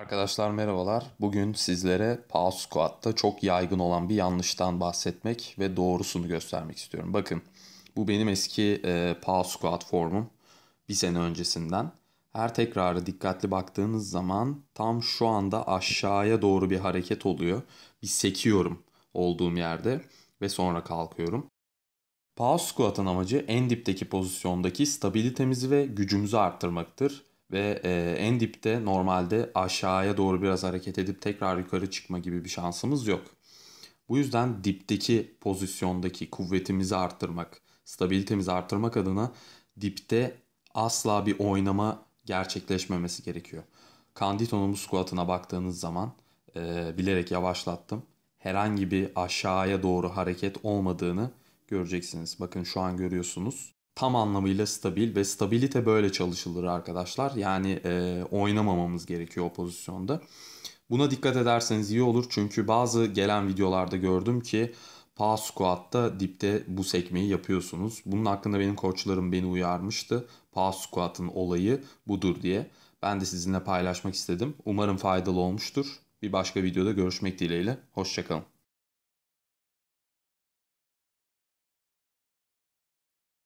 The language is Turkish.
Arkadaşlar merhabalar. Bugün sizlere power squat'ta çok yaygın olan bir yanlıştan bahsetmek ve doğrusunu göstermek istiyorum. Bakın bu benim eski e, power squat formum bir sene öncesinden. Her tekrarı dikkatli baktığınız zaman tam şu anda aşağıya doğru bir hareket oluyor. Bir sekiyorum olduğum yerde ve sonra kalkıyorum. Power squat'ın amacı en dipteki pozisyondaki stabilitemizi ve gücümüzü arttırmaktır ve e, en dipte normalde aşağıya doğru biraz hareket edip tekrar yukarı çıkma gibi bir şansımız yok. Bu yüzden dipteki pozisyondaki kuvvetimizi arttırmak, stabilitemizi arttırmak adına dipte asla bir oynama gerçekleşmemesi gerekiyor. Candito'nun squat'ına baktığınız zaman e, bilerek yavaşlattım. Herhangi bir aşağıya doğru hareket olmadığını göreceksiniz. Bakın şu an görüyorsunuz tam anlamıyla stabil ve stabilite böyle çalışılır arkadaşlar. Yani e, oynamamamız gerekiyor o pozisyonda. Buna dikkat ederseniz iyi olur çünkü bazı gelen videolarda gördüm ki Power Squat'ta dipte bu sekmeyi yapıyorsunuz. Bunun hakkında benim koçlarım beni uyarmıştı. Power Squat'ın olayı budur diye. Ben de sizinle paylaşmak istedim. Umarım faydalı olmuştur. Bir başka videoda görüşmek dileğiyle. Hoşçakalın.